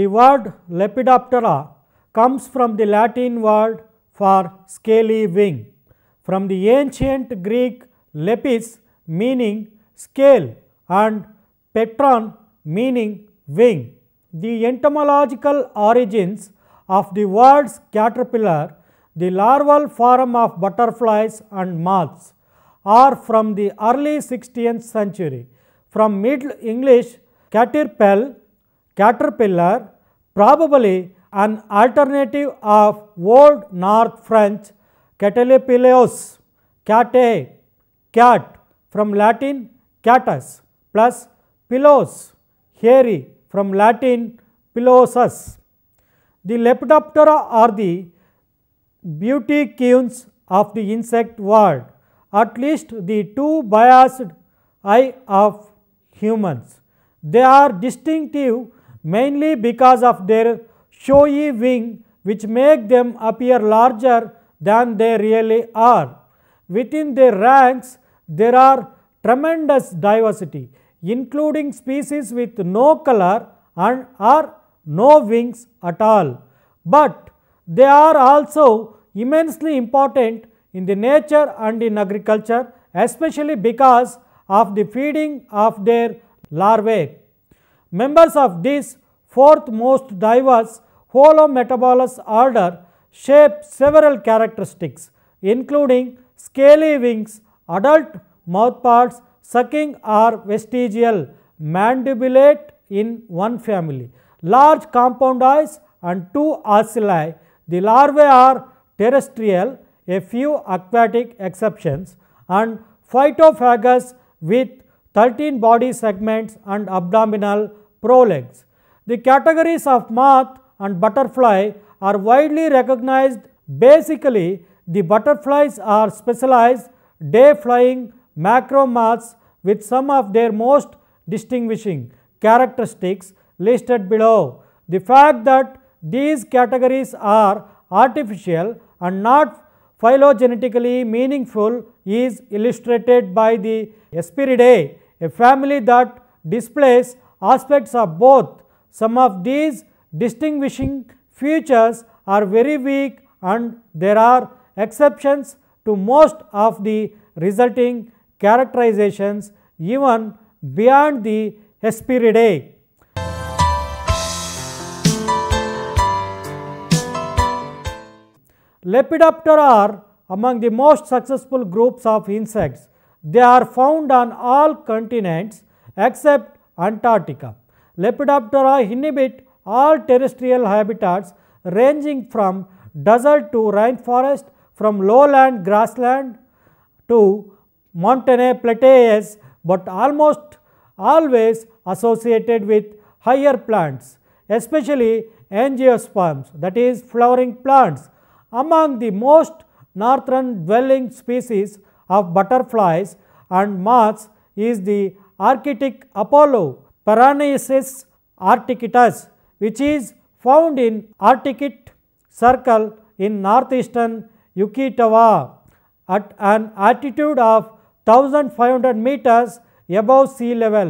The word Lepidoptera comes from the Latin word for scaly wing. From the ancient Greek lepis meaning scale and petron meaning wing. The entomological origins of the words caterpillar, the larval form of butterflies and moths are from the early 16th century. From Middle English caterpel, caterpillar probably an alternative of Old North French catelepileos, cate, cat from Latin catus plus pilos, hairy from Latin pilosus. The Lepidoptera are the beauty queens of the insect world, at least the two biased eye of humans. They are distinctive mainly because of their showy wing which make them appear larger than they really are. Within their ranks there are tremendous diversity including species with no color and or no wings at all. But they are also immensely important in the nature and in agriculture especially because of the feeding of their larvae. Members of this fourth most diverse holometabolous order shape several characteristics including scaly wings, adult mouthparts, sucking or vestigial mandibulate in one family, large compound eyes and two ocelli. The larvae are terrestrial, a few aquatic exceptions and phytophagous with 13 body segments and abdominal prolegs. The categories of moth and butterfly are widely recognized. Basically, the butterflies are specialized day flying macro moths with some of their most distinguishing characteristics listed below. The fact that these categories are artificial and not phylogenetically meaningful is illustrated by the Espiridae a family that displays aspects of both. Some of these distinguishing features are very weak and there are exceptions to most of the resulting characterizations even beyond the Hesperidae. Lepidoptera are among the most successful groups of insects. They are found on all continents except Antarctica. Lepidoptera inhabit all terrestrial habitats ranging from desert to rainforest, from lowland grassland to montane plateaus, but almost always associated with higher plants, especially angiosperms that is flowering plants. Among the most northern dwelling species of butterflies and moths is the Arctic Apollo Paranaesis arcticus which is found in Arctic circle in northeastern Yucatawa at an altitude of 1500 meters above sea level.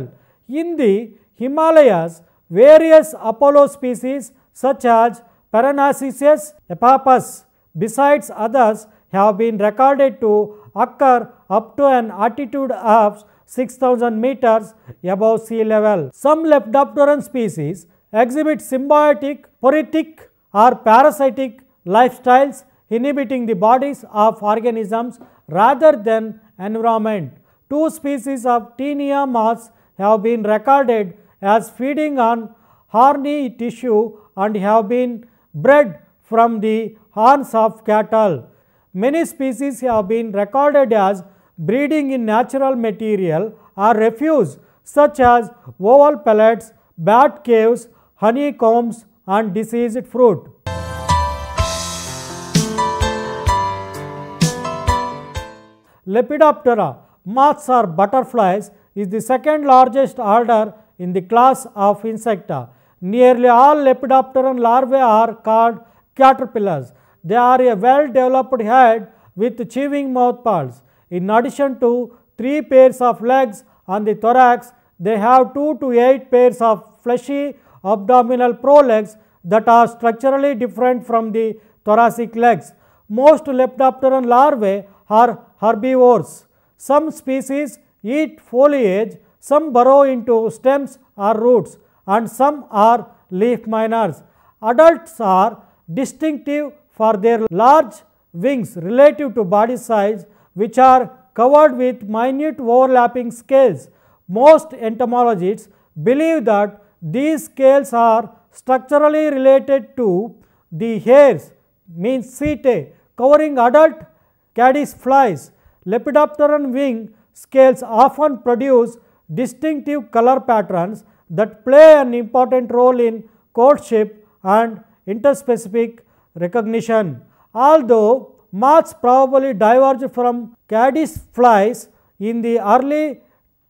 In the Himalayas, various Apollo species such as Paranassus epaphus besides others have been recorded to occur up to an altitude of 6000 meters above sea level. Some Leptopteran species exhibit symbiotic, poritic or parasitic lifestyles inhibiting the bodies of organisms rather than environment. Two species of Tinea moths have been recorded as feeding on horny tissue and have been bred from the horns of cattle. Many species have been recorded as breeding in natural material or refuse such as oval pellets, bat caves, honeycombs and diseased fruit. Lepidoptera, moths or butterflies is the second largest order in the class of insecta. Nearly all Lepidopteran larvae are called caterpillars they are a well developed head with chewing mouthparts. In addition to 3 pairs of legs on the thorax, they have 2 to 8 pairs of fleshy abdominal prolegs that are structurally different from the thoracic legs. Most Lepidopteran larvae are herbivores. Some species eat foliage, some burrow into stems or roots and some are leaf miners. Adults are distinctive for their large wings relative to body size which are covered with minute overlapping scales. Most entomologists believe that these scales are structurally related to the hairs means setae covering adult caddis flies. Lepidopteran wing scales often produce distinctive color patterns that play an important role in courtship and interspecific recognition. Although moths probably diverged from caddis flies in the early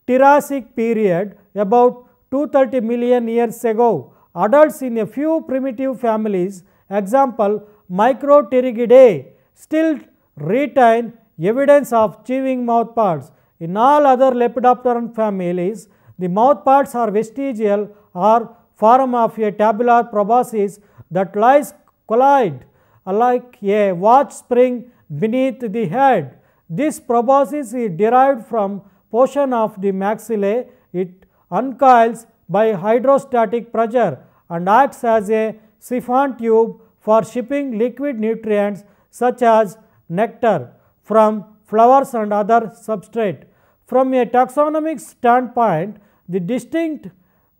Triassic period about 230 million years ago, adults in a few primitive families, example Microterigidae, still retain evidence of chewing mouthparts. In all other Lepidopteran families, the mouthparts are vestigial or form of a tabular proboscis that lies collide like a watch spring beneath the head. This proboscis is derived from portion of the maxillae. It uncoils by hydrostatic pressure and acts as a siphon tube for shipping liquid nutrients such as nectar from flowers and other substrate. From a taxonomic standpoint, the distinct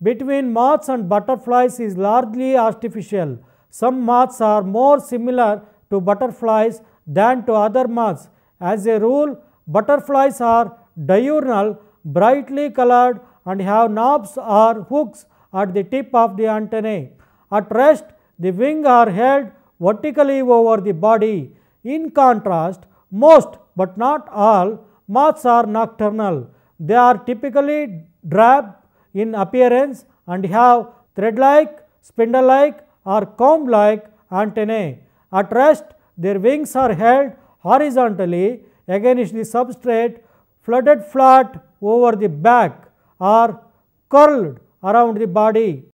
between moths and butterflies is largely artificial. Some moths are more similar to butterflies than to other moths. As a rule, butterflies are diurnal, brightly colored and have knobs or hooks at the tip of the antennae. At rest, the wing are held vertically over the body. In contrast, most but not all moths are nocturnal. They are typically drab in appearance and have thread like, spindle like or comb like antennae. At rest their wings are held horizontally against the substrate flooded flat over the back or curled around the body.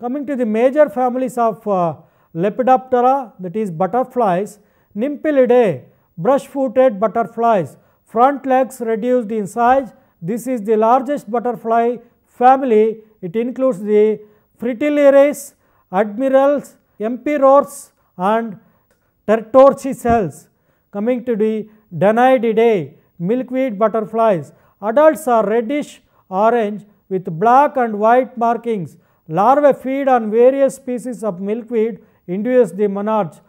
Coming to the major families of uh, Lepidoptera that is butterflies, Nymphalidae, brush footed butterflies, front legs reduced in size this is the largest butterfly family. It includes the fritillaries, admirals, emperors and tortoiseshells. Coming to the Danaididae, milkweed butterflies. Adults are reddish orange with black and white markings. Larvae feed on various species of milkweed induce the monarchs.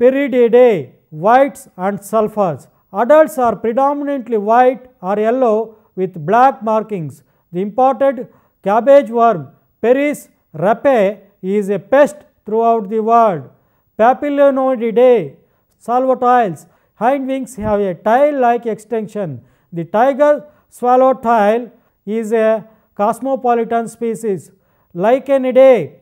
Perididae, whites and sulfurs. Adults are predominantly white or yellow with black markings. The imported cabbage worm Peris rapae is a pest throughout the world. Papilionoididae, salvatiles, hind wings have a tail like extension. The tiger swallowtail is a cosmopolitan species. anidae,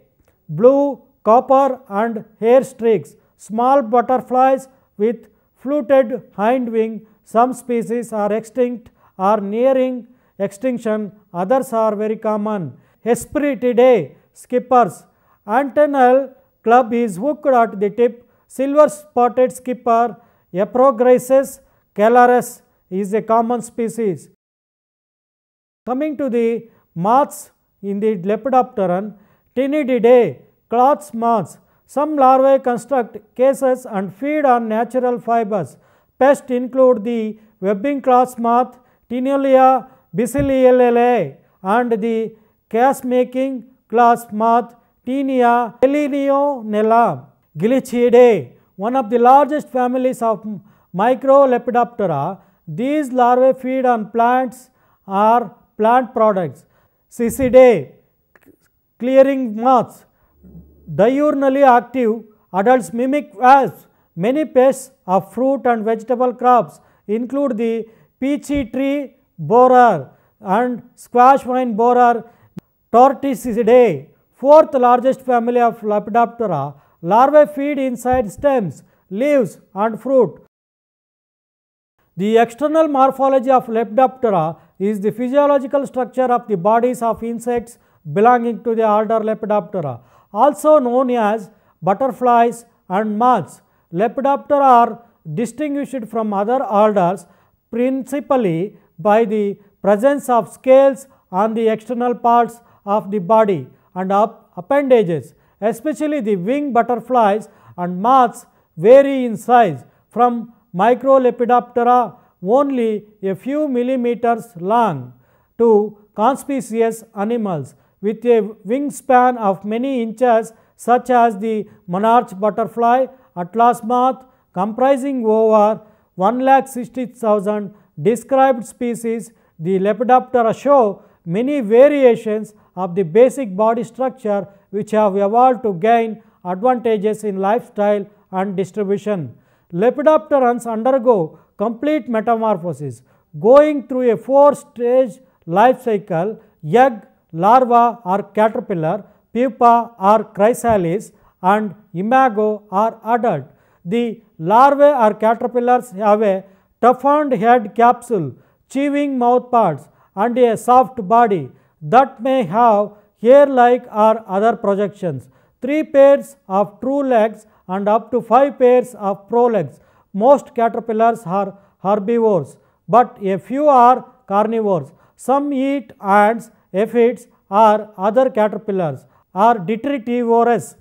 blue, copper and hair streaks, small butterflies with fluted hind wing. Some species are extinct are nearing extinction, others are very common. Hesperidae, skippers, antennal club is hooked at the tip, silver spotted skipper, Eprogrysis calaris is a common species. Coming to the moths in the Lepidopteran, Tinididae, cloth moths, some larvae construct cases and feed on natural fibers. Pests include the webbing cloth moth, Tiniolia, Basilellae, and the cast-making glass moth Tinea Elinionella. Gillichidae, one of the largest families of Microlepidoptera, these larvae feed on plants or plant products. Cicidae, clearing moths, diurnally active adults mimic wasps. Many pests of fruit and vegetable crops include the peachy tree borer and squash vine borer torticidae. Fourth largest family of Lepidoptera, larvae feed inside stems, leaves and fruit. The external morphology of Lepidoptera is the physiological structure of the bodies of insects belonging to the order Lepidoptera, also known as butterflies and moths. Lepidoptera are distinguished from other orders principally by the presence of scales on the external parts of the body and appendages, especially the wing butterflies and moths vary in size from microlepidoptera only a few millimeters long to conspicuous animals with a wingspan of many inches such as the monarch butterfly, atlas moth comprising over 1,60,000 described species, the Lepidoptera show many variations of the basic body structure which have evolved to gain advantages in lifestyle and distribution. Lepidopterans undergo complete metamorphosis going through a four stage life cycle egg, larva or caterpillar, pupa or chrysalis and imago or adult. The larvae or caterpillars have a toughened head capsule, chewing mouthparts and a soft body that may have hair-like or other projections. 3 pairs of true legs and up to 5 pairs of prolegs. Most caterpillars are herbivores, but a few are carnivores. Some eat ants, aphids or other caterpillars are detritivores.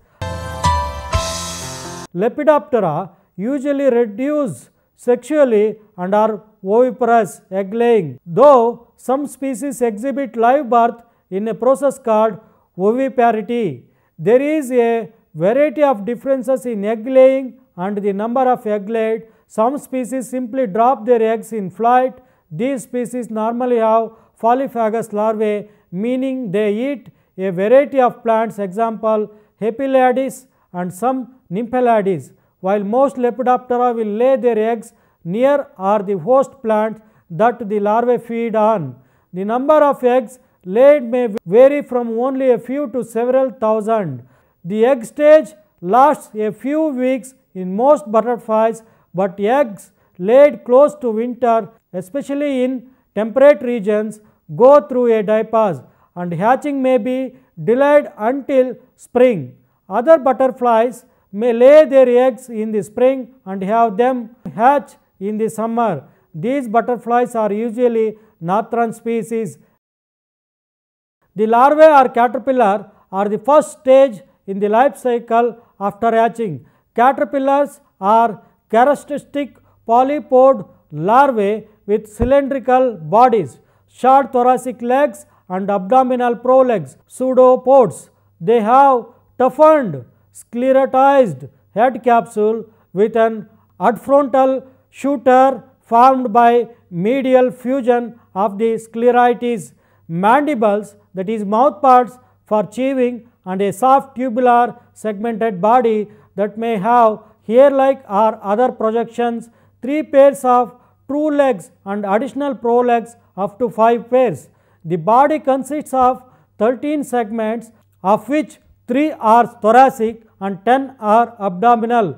Lepidoptera usually reduce sexually and are oviparous egg laying, though some species exhibit live birth in a process called oviparity. There is a variety of differences in egg laying and the number of egg laid. Some species simply drop their eggs in flight. These species normally have polyphagous larvae meaning they eat a variety of plants example Hepilades and some Nymphalides. While most Lepidoptera will lay their eggs near or the host plants that the larvae feed on. The number of eggs laid may vary from only a few to several thousand. The egg stage lasts a few weeks in most butterflies, but eggs laid close to winter, especially in temperate regions, go through a diapause and hatching may be delayed until spring. Other butterflies may lay their eggs in the spring and have them hatch in the summer. These butterflies are usually nocturnal species. The larvae or caterpillar are the first stage in the life cycle after hatching. Caterpillars are characteristic polypod larvae with cylindrical bodies, short thoracic legs and abdominal prolegs, pseudopods. They have toughened sclerotized head capsule with an adfrontal shooter formed by medial fusion of the sclerites mandibles that is mouth parts for chewing and a soft tubular segmented body that may have hair like or other projections, 3 pairs of true legs and additional prolegs up to 5 pairs. The body consists of 13 segments of which 3 are thoracic and 10 are abdominal.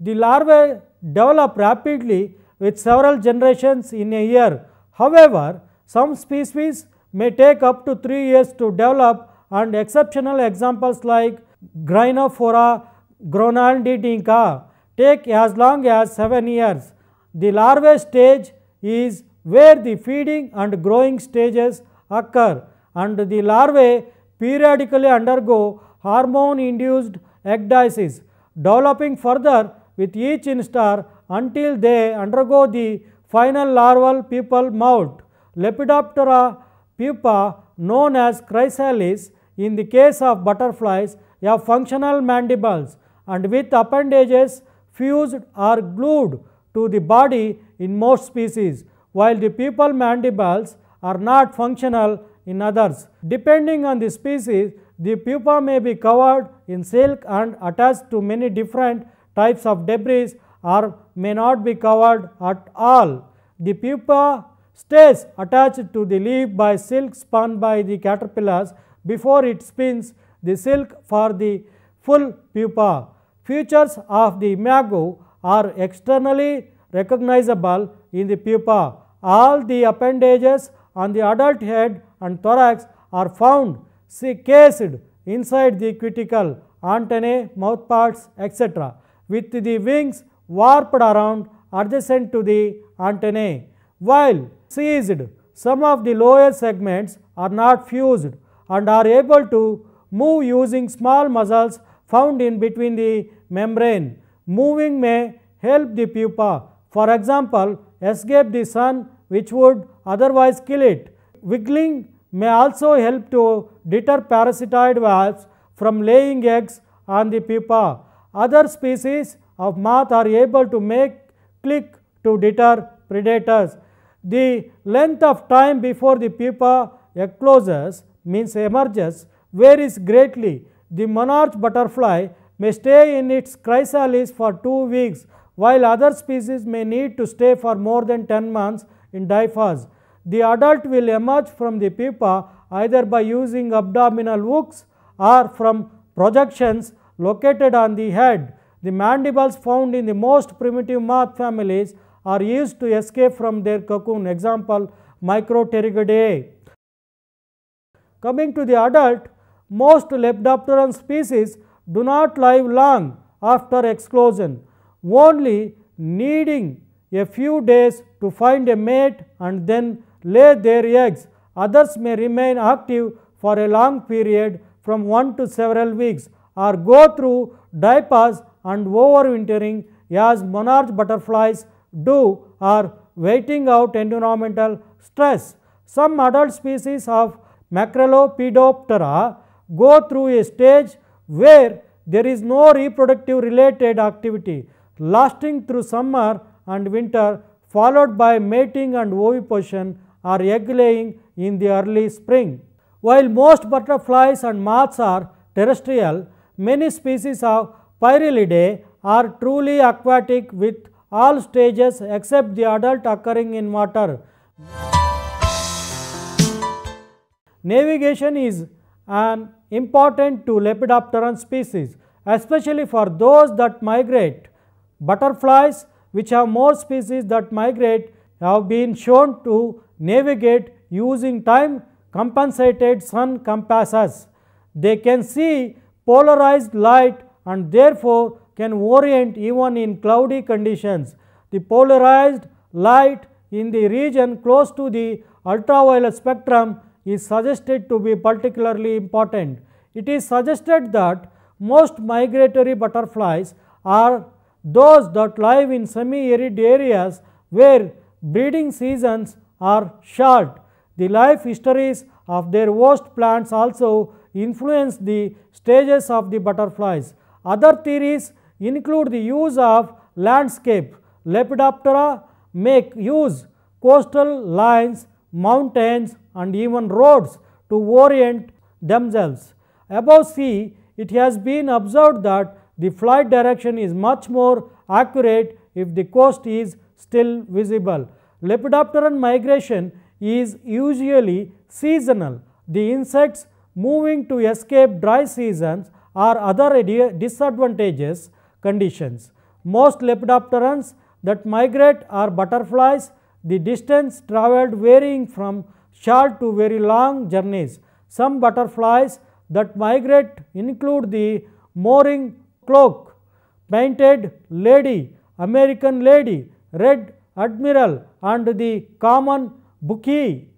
The larvae develop rapidly with several generations in a year. However, some species may take up to 3 years to develop and exceptional examples like Gynophora gronaldinka take as long as 7 years. The larvae stage is where the feeding and growing stages occur and the larvae periodically undergo hormone induced ecdysis developing further with each instar until they undergo the final larval pupal molt. Lepidoptera pupa known as chrysalis in the case of butterflies have functional mandibles and with appendages fused or glued to the body in most species, while the pupal mandibles are not functional in others. Depending on the species, the pupa may be covered in silk and attached to many different types of debris or may not be covered at all. The pupa stays attached to the leaf by silk spun by the caterpillars before it spins the silk for the full pupa. Features of the imago are externally recognizable in the pupa. All the appendages on the adult head and thorax are found cased inside the cuticle, antennae, mouthparts etc. with the wings warped around adjacent to the antennae. While seized, some of the lower segments are not fused and are able to move using small muscles found in between the membrane. Moving may help the pupa, for example, escape the sun which would otherwise kill it. Wiggling may also help to deter parasitoid wasps from laying eggs on the pupa. Other species of moth are able to make click to deter predators. The length of time before the pupa closes means emerges varies greatly. The monarch butterfly may stay in its chrysalis for 2 weeks while other species may need to stay for more than 10 months in diapause. The adult will emerge from the pupa either by using abdominal hooks or from projections located on the head. The mandibles found in the most primitive moth families are used to escape from their cocoon, example Micropterigidae. Coming to the adult, most Lepidopteran species do not live long after explosion, only needing a few days to find a mate and then lay their eggs, others may remain active for a long period from 1 to several weeks or go through diapers and overwintering as monarch butterflies do or waiting out environmental stress. Some adult species of Macrelopedoptera go through a stage where there is no reproductive related activity lasting through summer and winter followed by mating and oviposition are egg laying in the early spring. While most butterflies and moths are terrestrial, many species of Pyrrhelidae are truly aquatic with all stages except the adult occurring in water. Navigation is an important to Lepidopteran species, especially for those that migrate. Butterflies, which have more species that migrate, have been shown to navigate using time compensated sun compasses. They can see polarized light and therefore, can orient even in cloudy conditions. The polarized light in the region close to the ultraviolet spectrum is suggested to be particularly important. It is suggested that most migratory butterflies are those that live in semi-arid areas where breeding seasons are short. The life histories of their host plants also influence the stages of the butterflies. Other theories include the use of landscape. Lepidoptera make use coastal lines, mountains and even roads to orient themselves. Above sea, it has been observed that the flight direction is much more accurate if the coast is still visible. Lepidopteran migration is usually seasonal. The insects moving to escape dry seasons or other disadvantageous conditions. Most lepidopterans that migrate are butterflies, the distance travelled varying from short to very long journeys. Some butterflies that migrate include the mooring cloak, painted lady, American lady, red admiral and the common bookie.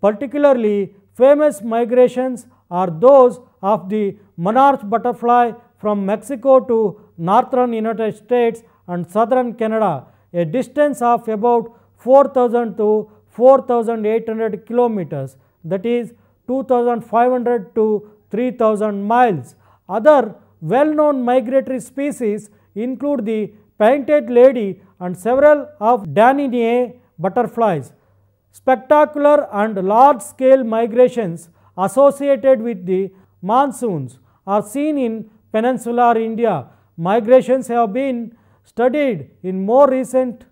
Particularly famous migrations are those of the monarch butterfly from Mexico to northern United States and southern Canada, a distance of about 4000 to 4800 kilometers that is 2500 to 3000 miles. Other well known migratory species include the painted lady and several of Daninae butterflies. Spectacular and large-scale migrations associated with the monsoons are seen in peninsular India. Migrations have been studied in more recent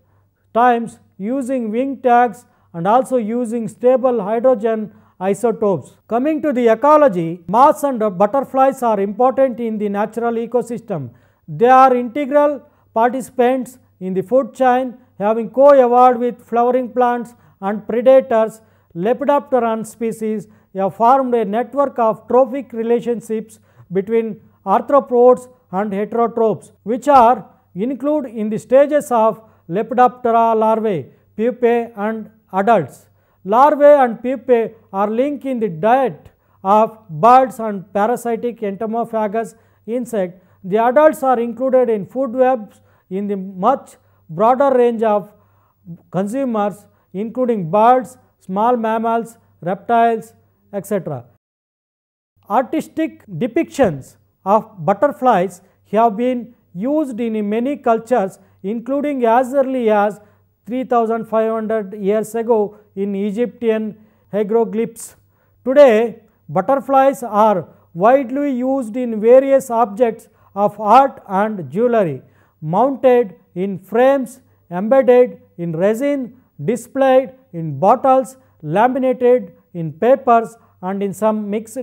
times using wing tags and also using stable hydrogen isotopes. Coming to the ecology, moths and butterflies are important in the natural ecosystem. They are integral participants in the food chain having co-evolved with flowering plants and predators, Lepidopteran species have formed a network of trophic relationships between arthropods and heterotrophs, which are included in the stages of Lepidoptera larvae, pupae and adults. Larvae and pupae are linked in the diet of birds and parasitic entomophagous insect. The adults are included in food webs in the much broader range of consumers including birds, small mammals, reptiles etc. Artistic depictions of butterflies have been used in many cultures including as early as 3500 years ago in Egyptian hieroglyphs. Today, butterflies are widely used in various objects of art and jewelry mounted in frames, embedded in resin, displayed in bottles, laminated in papers and in some mixed